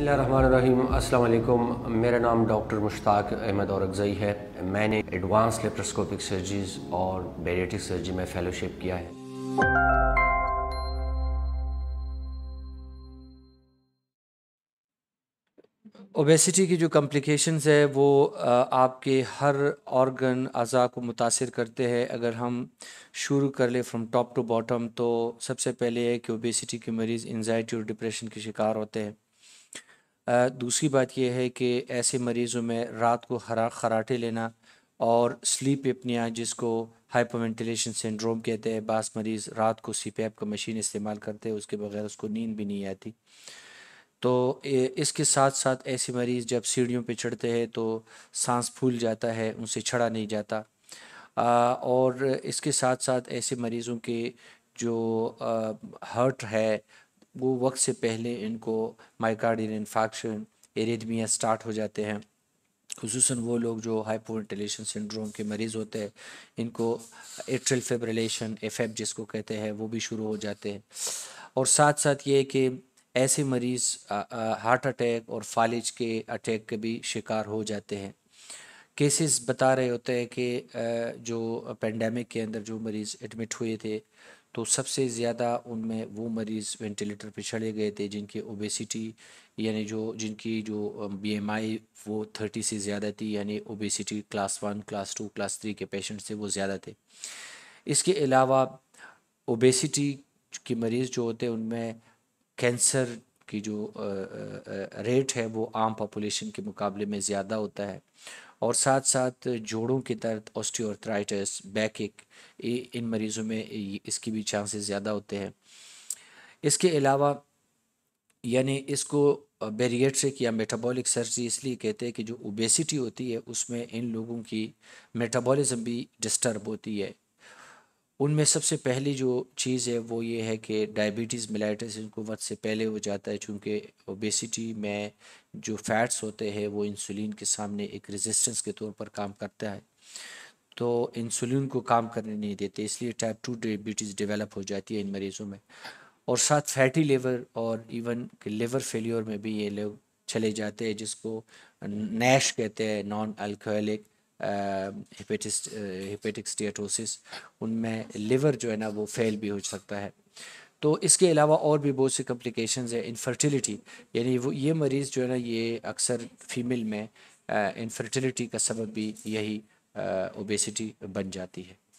अस्सलाम वालेकुम मेरा नाम डॉक्टर मुश्ताक अहमद और अगजई है मैंने एडवांस लेप्रोस्कोपिक सर्जरीज और बेरेटिक सर्जरी में फेलोशिप किया है ओबेसिटी की जो कॉम्प्लिकेशंस है वो आपके हर ऑर्गन अज़ा को मुतासर करते हैं अगर हम शुरू कर ले फ्रॉम टॉप टू बॉटम तो सबसे पहले है कि ओबेसिटी के मरीज़ इन्जाइटी और डिप्रेशन के शिकार होते हैं दूसरी बात यह है कि ऐसे मरीज़ों में रात को हरा खराटे लेना और स्लीप एपनिया जिसको हाइपोवेंटिलेशन सिंड्रोम कहते हैं बास मरीज़ रात को सी का मशीन इस्तेमाल करते हैं उसके बगैर उसको नींद भी नहीं आती तो इसके साथ साथ ऐसे मरीज़ जब सीढ़ियों पे चढ़ते हैं तो सांस फूल जाता है उनसे छड़ा नहीं जाता और इसके साथ साथ ऐसे मरीज़ों के जो हर्ट है वो वक्त से पहले इनको माइकार्डियल इन्फेक्शन एरेडमिया स्टार्ट हो जाते हैं खसूस वो लोग जो हाइपो सिंड्रोम के मरीज़ होते हैं इनको एट्रल फेब्रिलेशन एफ जिसको कहते हैं वो भी शुरू हो जाते हैं और साथ साथ ये कि ऐसे मरीज़ हार्ट अटैक और फालिज के अटैक के भी शिकार हो जाते हैं केसेस बता रहे होते हैं कि जो पेंडेमिक के अंदर जो मरीज़ एडमिट हुए थे तो सबसे ज़्यादा उनमें वो मरीज़ वेंटिलेटर पर चढ़े गए थे जिनकी ओबेसिटी यानी जो जिनकी जो बीएमआई वो थर्टी से ज़्यादा थी यानी obesity class one class two class three के पेशेंट से वो ज़्यादा थे इसके अलावा ओबेसिटी के मरीज़ जो होते हैं उनमें कैंसर की जो रेट है वो आम पॉपुलेशन के मुकाबले में ज़्यादा होता है और साथ साथ जोड़ों के दर्द ऑस्टियोआर्थराइटिस बैक एक इन मरीज़ों में इसकी भी चांसेस ज़्यादा होते हैं इसके अलावा यानी इसको बेरिएट्रिक या मेटाबॉलिक सर्जरी इसलिए कहते हैं कि जो ओबेसिटी होती है उसमें इन लोगों की मेटाबॉलिज्म भी डिस्टर्ब होती है उनमें सबसे पहली जो चीज़ है वो ये है कि डायबिटीज़ मिलाइटिस इनको वक्त से पहले हो जाता है चूँकि ओबेसिटी में जो फैट्स होते हैं वो इंसुलिन के सामने एक रेजिस्टेंस के तौर पर काम करता है तो इंसुलिन को काम करने नहीं देते इसलिए टाइप टू डायबिटीज़ डेवलप हो जाती है इन मरीज़ों में और साथ फैटी लेवर और इवन लिवर फेलियर में भी ये लोग चले जाते हैं जिसको नैश कहते हैं नॉन अल्कोहलिक हेपेटिस हेपेटिक उनमें लिवर जो है ना वो फेल भी हो सकता है तो इसके अलावा और भी बहुत सी कम्प्लिकेशन है इनफर्टिलिटी यानी वो ये मरीज़ जो है ना ये अक्सर फीमेल में इनफर्टिलिटी का सबब भी यही ओबेसिटी बन जाती है